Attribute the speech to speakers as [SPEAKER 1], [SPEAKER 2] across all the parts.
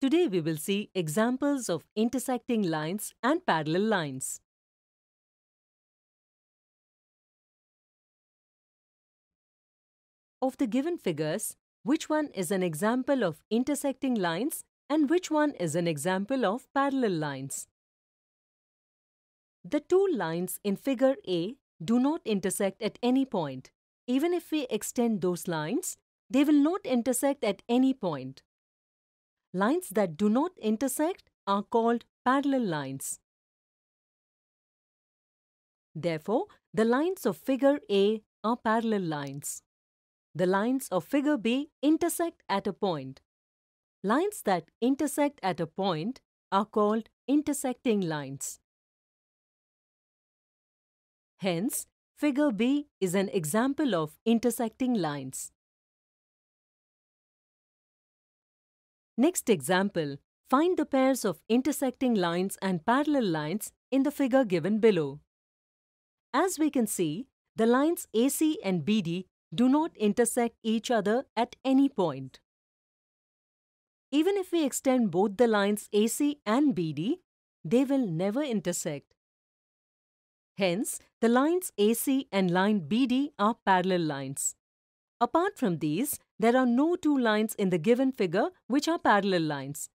[SPEAKER 1] Today we will see examples of intersecting lines and parallel lines. Of the given figures, which one is an example of intersecting lines and which one is an example of parallel lines? The two lines in figure A do not intersect at any point. Even if we extend those lines, they will not intersect at any point. Lines that do not intersect are called parallel lines. Therefore, the lines of figure A are parallel lines. The lines of figure B intersect at a point. Lines that intersect at a point are called intersecting lines. Hence, figure B is an example of intersecting lines. Next example, find the pairs of intersecting lines and parallel lines in the figure given below. As we can see, the lines AC and BD do not intersect each other at any point. Even if we extend both the lines AC and BD, they will never intersect. Hence, the lines AC and line BD are parallel lines. Apart from these, there are no two lines in the given figure which are parallel lines.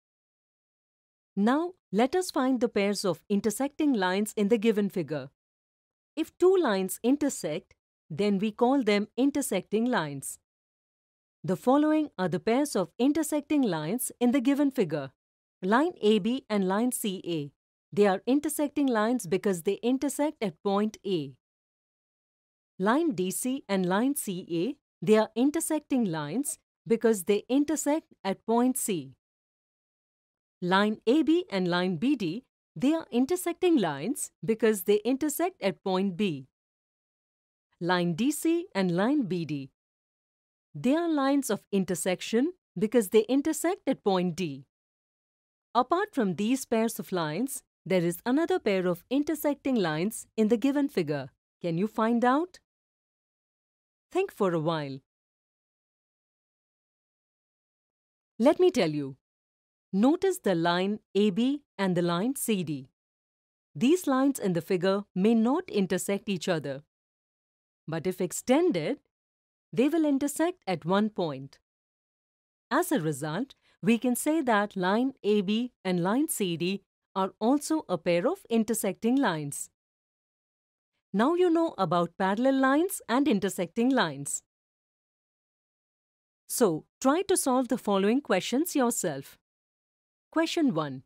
[SPEAKER 1] Now, let us find the pairs of intersecting lines in the given figure. If two lines intersect, then we call them intersecting lines. The following are the pairs of intersecting lines in the given figure. Line AB and line CA. They are intersecting lines because they intersect at point A. Line DC and line CA they are intersecting lines because they intersect at point C. Line AB and line BD, they are intersecting lines because they intersect at point B. Line DC and line BD, they are lines of intersection because they intersect at point D. Apart from these pairs of lines, there is another pair of intersecting lines in the given figure. Can you find out? Think for a while. Let me tell you. Notice the line AB and the line CD. These lines in the figure may not intersect each other. But if extended, they will intersect at one point. As a result, we can say that line AB and line CD are also a pair of intersecting lines. Now you know about parallel lines and intersecting lines. So, try to solve the following questions yourself. Question 1.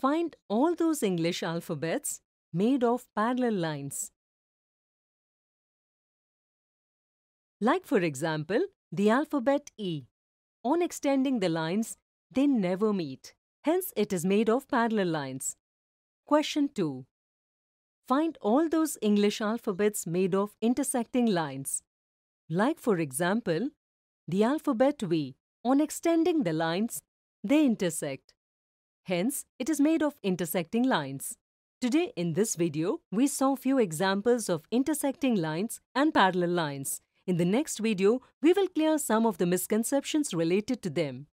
[SPEAKER 1] Find all those English alphabets made of parallel lines. Like for example, the alphabet E. On extending the lines, they never meet. Hence, it is made of parallel lines. Question 2. Find all those English alphabets made of intersecting lines. Like for example, the alphabet V. On extending the lines, they intersect. Hence, it is made of intersecting lines. Today in this video, we saw few examples of intersecting lines and parallel lines. In the next video, we will clear some of the misconceptions related to them.